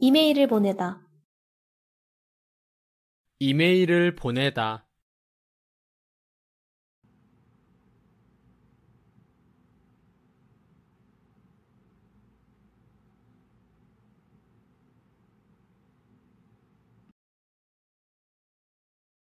이메일을 보내다. 이메일을 보내다.